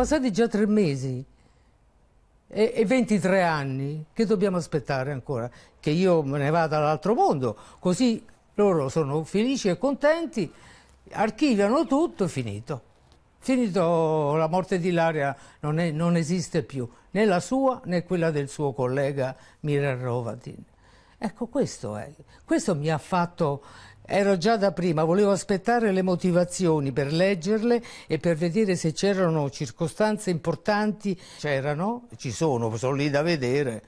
passati già tre mesi e, e 23 anni, che dobbiamo aspettare ancora? Che io me ne vada all'altro mondo, così loro sono felici e contenti, archiviano tutto, e finito. Finito, la morte di Laria non, è, non esiste più, né la sua né quella del suo collega Mirar Rovatin. Ecco, questo è. Questo mi ha fatto Ero già da prima, volevo aspettare le motivazioni per leggerle e per vedere se c'erano circostanze importanti. C'erano, ci sono, sono lì da vedere.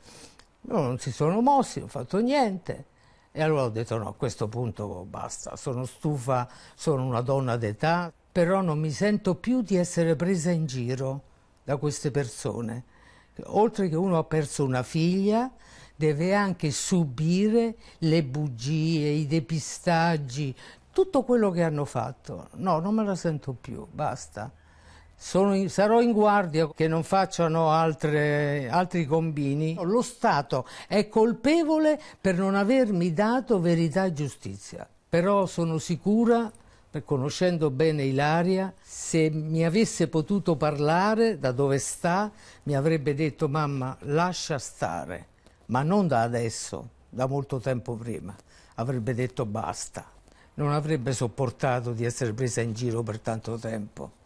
No, non si sono mossi, non ho fatto niente. E allora ho detto no, a questo punto basta, sono stufa, sono una donna d'età, però non mi sento più di essere presa in giro da queste persone. Oltre che uno ha perso una figlia, deve anche subire le bugie, i depistaggi, tutto quello che hanno fatto. No, non me la sento più, basta. In, sarò in guardia che non facciano altre, altri combini. Lo Stato è colpevole per non avermi dato verità e giustizia. Però sono sicura conoscendo bene Ilaria, se mi avesse potuto parlare da dove sta, mi avrebbe detto mamma lascia stare ma non da adesso, da molto tempo prima. Avrebbe detto basta, non avrebbe sopportato di essere presa in giro per tanto tempo.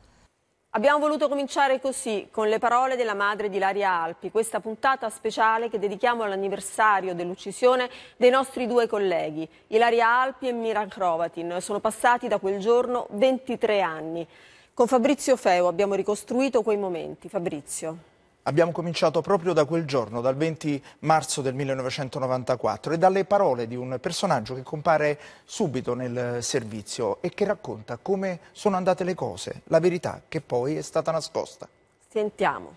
Abbiamo voluto cominciare così, con le parole della madre di Laria Alpi, questa puntata speciale che dedichiamo all'anniversario dell'uccisione dei nostri due colleghi, Ilaria Alpi e Miran Krovatin. Sono passati da quel giorno 23 anni. Con Fabrizio Feo abbiamo ricostruito quei momenti. Fabrizio. Abbiamo cominciato proprio da quel giorno, dal 20 marzo del 1994 e dalle parole di un personaggio che compare subito nel servizio e che racconta come sono andate le cose, la verità che poi è stata nascosta. Sentiamo.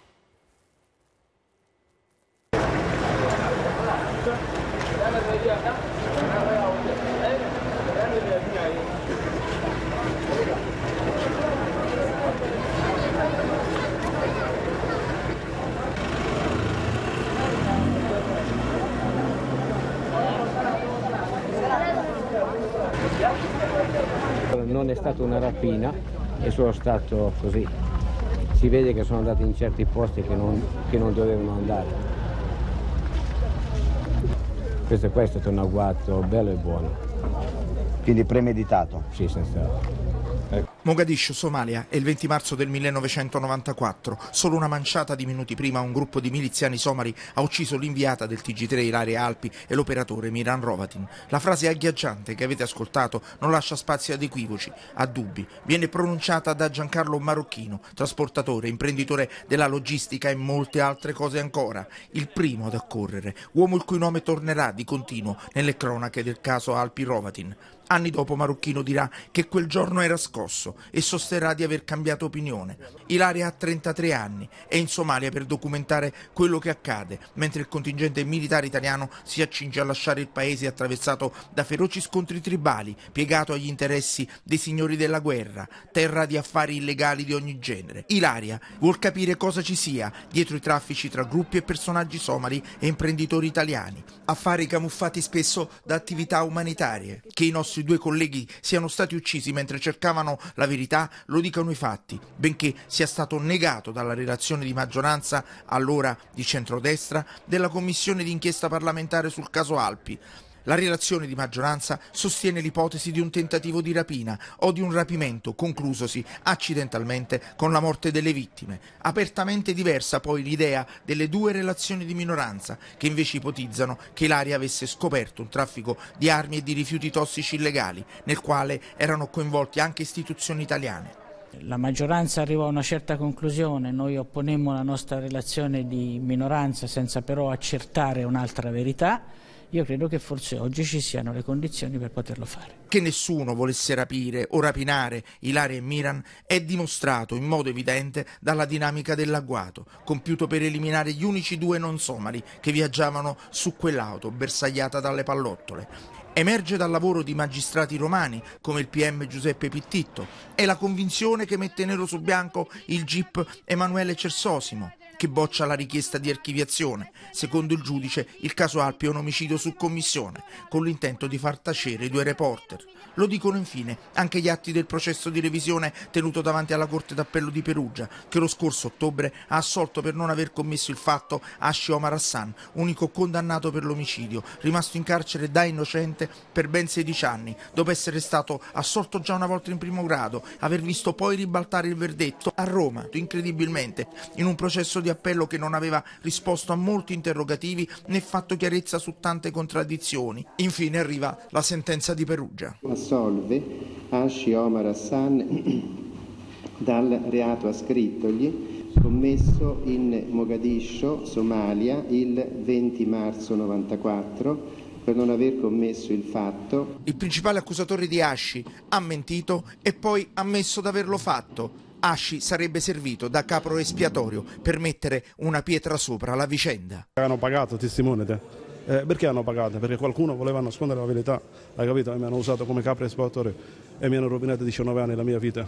stata una rapina e sono stato così. Si vede che sono andato in certi posti che non, che non dovevano andare. Questo, è questo è un agguato bello e buono. Quindi premeditato? Sì, senz'altro. Mogadiscio, Somalia, è il 20 marzo del 1994. Solo una manciata di minuti prima un gruppo di miliziani somali ha ucciso l'inviata del TG3 Ilaria Alpi e l'operatore Miran Rovatin. La frase agghiacciante che avete ascoltato non lascia spazio ad equivoci, a dubbi. Viene pronunciata da Giancarlo Marocchino, trasportatore, imprenditore della logistica e molte altre cose ancora. Il primo ad accorrere, uomo il cui nome tornerà di continuo nelle cronache del caso Alpi Rovatin. Anni dopo Marocchino dirà che quel giorno era scosso e sosterrà di aver cambiato opinione. Ilaria ha 33 anni, è in Somalia per documentare quello che accade, mentre il contingente militare italiano si accinge a lasciare il paese attraversato da feroci scontri tribali, piegato agli interessi dei signori della guerra, terra di affari illegali di ogni genere. Ilaria vuol capire cosa ci sia dietro i traffici tra gruppi e personaggi somali e imprenditori italiani, affari camuffati spesso da attività umanitarie, che i nostri nostri due colleghi siano stati uccisi mentre cercavano la verità lo dicano i fatti, benché sia stato negato dalla relazione di maggioranza allora di centrodestra della commissione d'inchiesta parlamentare sul caso Alpi, la relazione di maggioranza sostiene l'ipotesi di un tentativo di rapina o di un rapimento conclusosi accidentalmente con la morte delle vittime. Apertamente diversa poi l'idea delle due relazioni di minoranza che invece ipotizzano che l'area avesse scoperto un traffico di armi e di rifiuti tossici illegali nel quale erano coinvolti anche istituzioni italiane. La maggioranza arrivò a una certa conclusione, noi opponemmo la nostra relazione di minoranza senza però accertare un'altra verità io credo che forse oggi ci siano le condizioni per poterlo fare. Che nessuno volesse rapire o rapinare Ilaria e Miran è dimostrato in modo evidente dalla dinamica dell'agguato, compiuto per eliminare gli unici due non somali che viaggiavano su quell'auto bersagliata dalle pallottole. Emerge dal lavoro di magistrati romani come il PM Giuseppe Pittitto e la convinzione che mette nero su bianco il GIP Emanuele Cersosimo che boccia la richiesta di archiviazione. Secondo il giudice, il caso Alpi è un omicidio su commissione, con l'intento di far tacere i due reporter. Lo dicono infine anche gli atti del processo di revisione tenuto davanti alla Corte d'Appello di Perugia, che lo scorso ottobre ha assolto per non aver commesso il fatto Ashi Omar Hassan, unico condannato per l'omicidio, rimasto in carcere da innocente per ben 16 anni, dopo essere stato assolto già una volta in primo grado, aver visto poi ribaltare il verdetto a Roma, incredibilmente, in un processo di di appello che non aveva risposto a molti interrogativi né fatto chiarezza su tante contraddizioni. Infine arriva la sentenza di Perugia. Assolve Asci Omar Hassan dal reato ascrittogli commesso in Mogadiscio, Somalia, il 20 marzo 1994 per non aver commesso il fatto. Il principale accusatore di Asci ha mentito e poi ha ammesso di averlo fatto. Asci sarebbe servito da capro espiatorio per mettere una pietra sopra la vicenda. Hanno pagato testimone te. Eh, perché hanno pagato? Perché qualcuno voleva nascondere la verità, hai capito? E mi hanno usato come capro espiatorio e mi hanno rovinato 19 anni la mia vita.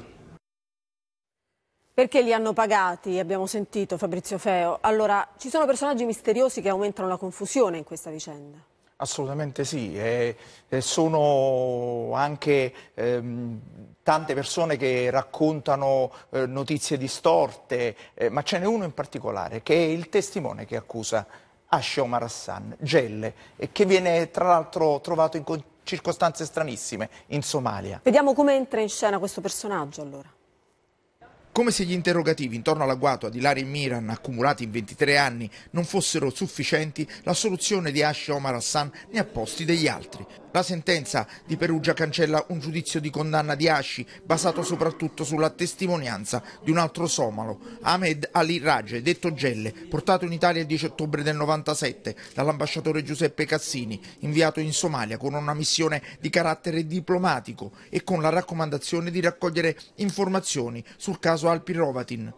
Perché li hanno pagati, abbiamo sentito Fabrizio Feo. Allora, ci sono personaggi misteriosi che aumentano la confusione in questa vicenda. Assolutamente sì, e, e sono anche ehm, tante persone che raccontano eh, notizie distorte, eh, ma ce n'è uno in particolare che è il testimone che accusa Asha Omar Hassan, Gelle, e che viene tra l'altro trovato in circostanze stranissime in Somalia. Vediamo come entra in scena questo personaggio allora. Come se gli interrogativi intorno all'agguato di Larry Miran, accumulati in 23 anni, non fossero sufficienti, la soluzione di Ash Omar Hassan ne ha posti degli altri. La sentenza di Perugia cancella un giudizio di condanna di Asci, basato soprattutto sulla testimonianza di un altro somalo, Ahmed Ali Rage, detto Gelle, portato in Italia il 10 ottobre del 97 dall'ambasciatore Giuseppe Cassini, inviato in Somalia con una missione di carattere diplomatico e con la raccomandazione di raccogliere informazioni sul caso Alpi Rovatin.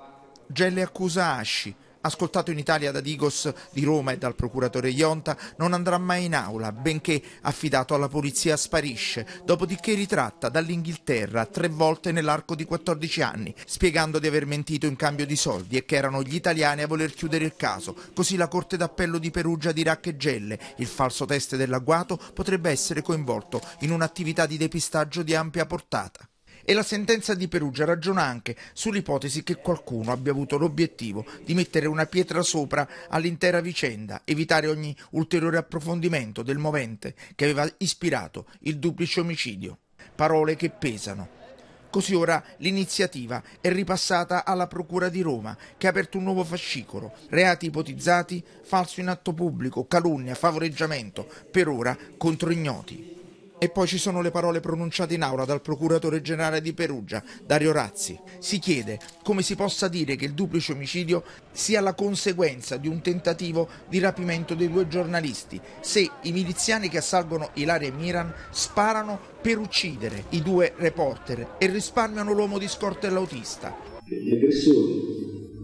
Gelle accusa Asci ascoltato in Italia da Digos di Roma e dal procuratore Ionta, non andrà mai in aula, benché affidato alla polizia sparisce, dopodiché ritratta dall'Inghilterra tre volte nell'arco di 14 anni, spiegando di aver mentito in cambio di soldi e che erano gli italiani a voler chiudere il caso. Così la Corte d'Appello di Perugia dirà che Gelle, il falso teste dell'agguato, potrebbe essere coinvolto in un'attività di depistaggio di ampia portata. E la sentenza di Perugia ragiona anche sull'ipotesi che qualcuno abbia avuto l'obiettivo di mettere una pietra sopra all'intera vicenda, evitare ogni ulteriore approfondimento del movente che aveva ispirato il duplice omicidio. Parole che pesano. Così ora l'iniziativa è ripassata alla Procura di Roma, che ha aperto un nuovo fascicolo. Reati ipotizzati, falso in atto pubblico, calunnia, favoreggiamento, per ora contro ignoti. E poi ci sono le parole pronunciate in aula dal procuratore generale di Perugia, Dario Razzi. Si chiede come si possa dire che il duplice omicidio sia la conseguenza di un tentativo di rapimento dei due giornalisti, se i miliziani che assalgono Ilaria e Miran sparano per uccidere i due reporter e risparmiano l'uomo di scorta e l'autista. Gli aggressori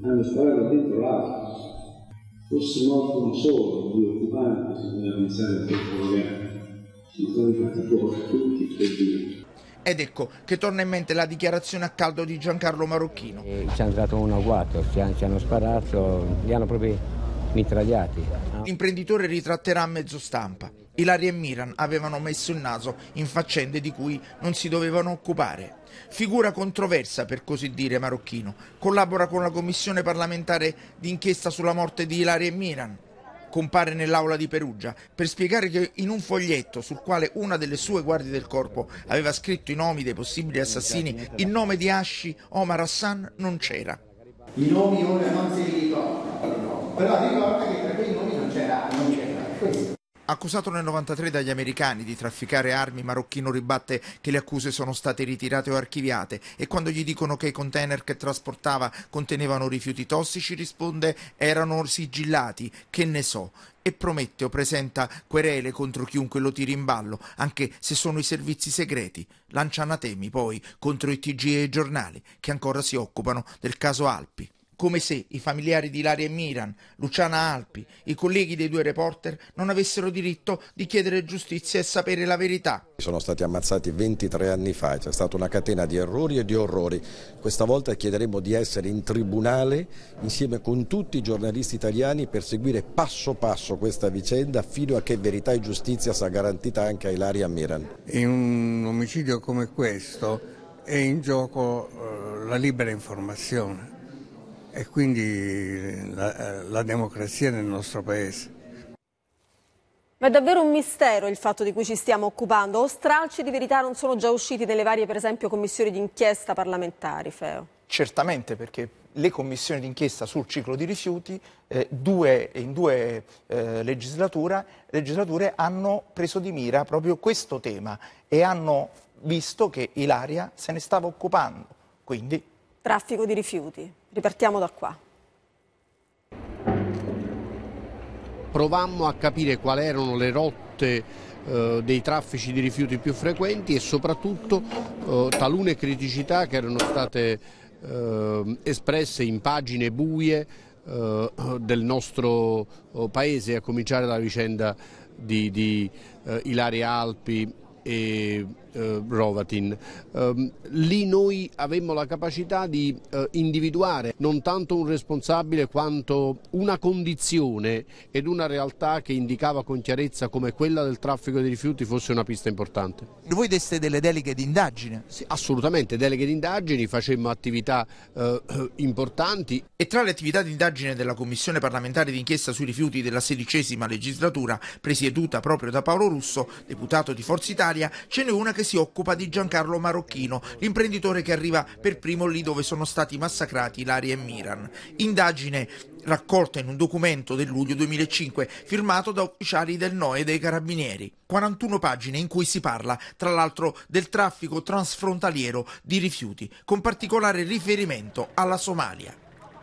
hanno sparato dentro l'auto, fosse morto uno solo, due occupanti, si poteva pensare a tutto ed ecco che torna in mente la dichiarazione a caldo di Giancarlo Marocchino. E eh, ci hanno dato un agguato, ci ci hanno sparato, li hanno proprio mitragliati. No? L'imprenditore ritratterà a mezzo stampa. Ilaria e Miran avevano messo il naso in faccende di cui non si dovevano occupare. Figura controversa, per così dire, marocchino. Collabora con la commissione parlamentare d'inchiesta sulla morte di Ilaria e Miran compare nell'aula di Perugia per spiegare che in un foglietto sul quale una delle sue guardie del corpo aveva scritto i nomi dei possibili assassini, il nome di Asci Omar Hassan non c'era. I nomi ora non si ricordano, però ricorda che tra quei nomi non c'era, non c'era questo. Accusato nel 1993 dagli americani di trafficare armi, Marocchino ribatte che le accuse sono state ritirate o archiviate e quando gli dicono che i container che trasportava contenevano rifiuti tossici risponde erano sigillati, che ne so, e promette o presenta querele contro chiunque lo tiri in ballo, anche se sono i servizi segreti. Lancia anatemi poi contro i TG e i giornali che ancora si occupano del caso Alpi come se i familiari di Laria e Miran, Luciana Alpi, i colleghi dei due reporter non avessero diritto di chiedere giustizia e sapere la verità. Sono stati ammazzati 23 anni fa, c'è stata una catena di errori e di orrori. Questa volta chiederemo di essere in tribunale insieme con tutti i giornalisti italiani per seguire passo passo questa vicenda fino a che verità e giustizia sia garantita anche a Ilaria Miran. In un omicidio come questo è in gioco eh, la libera informazione e quindi la, la democrazia nel nostro paese. Ma è davvero un mistero il fatto di cui ci stiamo occupando. O stralci di verità non sono già usciti nelle varie, per esempio, commissioni d'inchiesta parlamentari, Feo? Certamente, perché le commissioni d'inchiesta sul ciclo di rifiuti eh, due, in due eh, legislature hanno preso di mira proprio questo tema e hanno visto che Ilaria se ne stava occupando. Quindi... Traffico di rifiuti. Ripartiamo da qua. Provammo a capire quali erano le rotte eh, dei traffici di rifiuti più frequenti e soprattutto eh, talune criticità che erano state eh, espresse in pagine buie eh, del nostro eh, paese, a cominciare dalla vicenda di, di Ilaria Alpi e eh, Rovatin. Eh, lì noi avemmo la capacità di eh, individuare non tanto un responsabile quanto una condizione ed una realtà che indicava con chiarezza come quella del traffico dei rifiuti fosse una pista importante. Voi deste delle deleghe di indagine? Sì, assolutamente, deleghe di indagini, facemmo attività eh, importanti. E tra le attività di indagine della Commissione parlamentare d'inchiesta sui rifiuti della sedicesima legislatura, presieduta proprio da Paolo Russo, deputato di Forza Italia, ce n'è una che che si occupa di Giancarlo Marocchino, l'imprenditore che arriva per primo lì dove sono stati massacrati Ilaria e Miran. Indagine raccolta in un documento del luglio 2005 firmato da ufficiali del NOE dei Carabinieri. 41 pagine in cui si parla, tra l'altro, del traffico transfrontaliero di rifiuti, con particolare riferimento alla Somalia.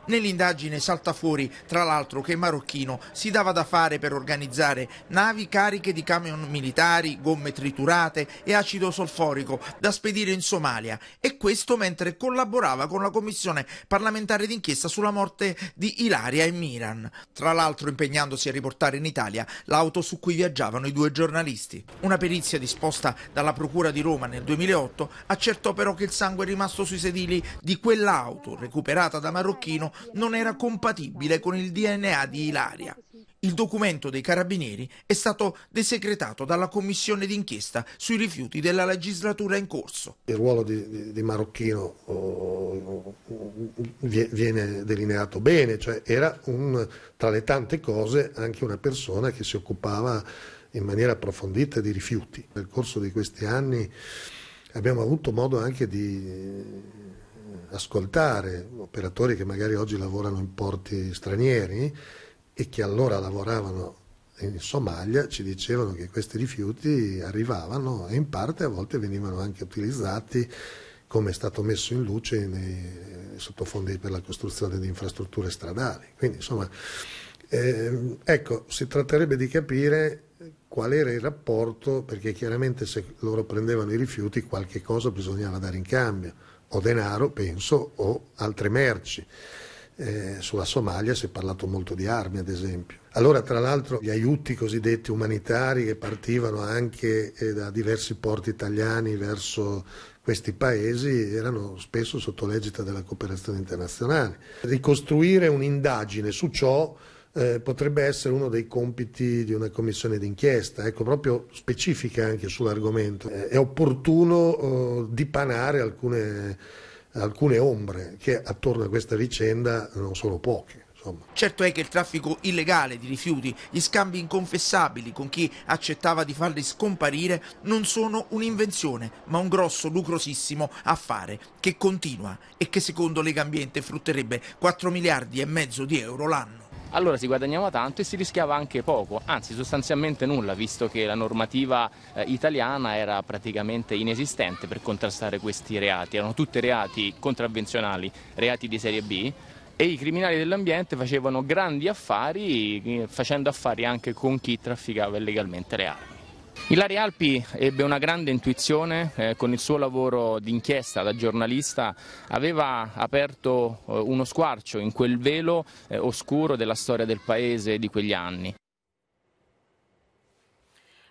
Nell'indagine salta fuori, tra l'altro, che Marocchino si dava da fare per organizzare navi cariche di camion militari, gomme triturate e acido solforico da spedire in Somalia e questo mentre collaborava con la commissione parlamentare d'inchiesta sulla morte di Ilaria e Miran, tra l'altro impegnandosi a riportare in Italia l'auto su cui viaggiavano i due giornalisti. Una perizia disposta dalla Procura di Roma nel 2008 accertò però che il sangue rimasto sui sedili di quell'auto recuperata da Marocchino non era compatibile con il DNA di Ilaria. Il documento dei carabinieri è stato desecretato dalla commissione d'inchiesta sui rifiuti della legislatura in corso. Il ruolo di, di, di Marocchino oh, viene delineato bene, cioè era un, tra le tante cose anche una persona che si occupava in maniera approfondita di rifiuti. Nel corso di questi anni abbiamo avuto modo anche di ascoltare operatori che magari oggi lavorano in porti stranieri e che allora lavoravano in Somalia ci dicevano che questi rifiuti arrivavano e in parte a volte venivano anche utilizzati come è stato messo in luce nei sottofondi per la costruzione di infrastrutture stradali. Quindi insomma, eh, ecco, si tratterebbe di capire qual era il rapporto, perché chiaramente se loro prendevano i rifiuti qualche cosa bisognava dare in cambio o denaro, penso, o altre merci. Eh, sulla Somalia si è parlato molto di armi, ad esempio. Allora, tra l'altro, gli aiuti cosiddetti umanitari che partivano anche eh, da diversi porti italiani verso questi paesi erano spesso sotto l'egita della cooperazione internazionale. Ricostruire un'indagine su ciò eh, potrebbe essere uno dei compiti di una commissione d'inchiesta, ecco, proprio specifica anche sull'argomento. Eh, è opportuno eh, dipanare alcune, alcune ombre che attorno a questa vicenda non sono poche. Certo è che il traffico illegale di rifiuti, gli scambi inconfessabili con chi accettava di farli scomparire, non sono un'invenzione, ma un grosso, lucrosissimo affare che continua e che secondo Lega Ambiente frutterebbe 4 miliardi e mezzo di euro l'anno allora si guadagnava tanto e si rischiava anche poco, anzi sostanzialmente nulla, visto che la normativa eh, italiana era praticamente inesistente per contrastare questi reati. Erano tutti reati contravvenzionali, reati di serie B, e i criminali dell'ambiente facevano grandi affari eh, facendo affari anche con chi trafficava illegalmente le armi. Ilaria Alpi ebbe una grande intuizione, eh, con il suo lavoro d'inchiesta da giornalista aveva aperto eh, uno squarcio in quel velo eh, oscuro della storia del paese di quegli anni.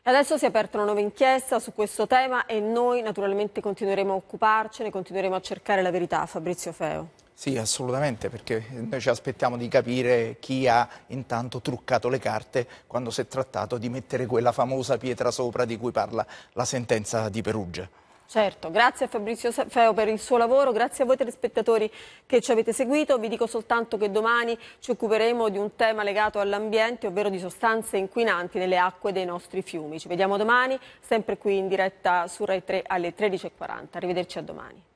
Adesso si è aperta una nuova inchiesta su questo tema e noi naturalmente continueremo a occuparcene, continueremo a cercare la verità. Fabrizio Feo. Sì, assolutamente, perché noi ci aspettiamo di capire chi ha intanto truccato le carte quando si è trattato di mettere quella famosa pietra sopra di cui parla la sentenza di Perugia. Certo, grazie a Fabrizio Feo per il suo lavoro, grazie a voi telespettatori che ci avete seguito. Vi dico soltanto che domani ci occuperemo di un tema legato all'ambiente, ovvero di sostanze inquinanti nelle acque dei nostri fiumi. Ci vediamo domani, sempre qui in diretta su Rai 3 alle 13.40. Arrivederci a domani.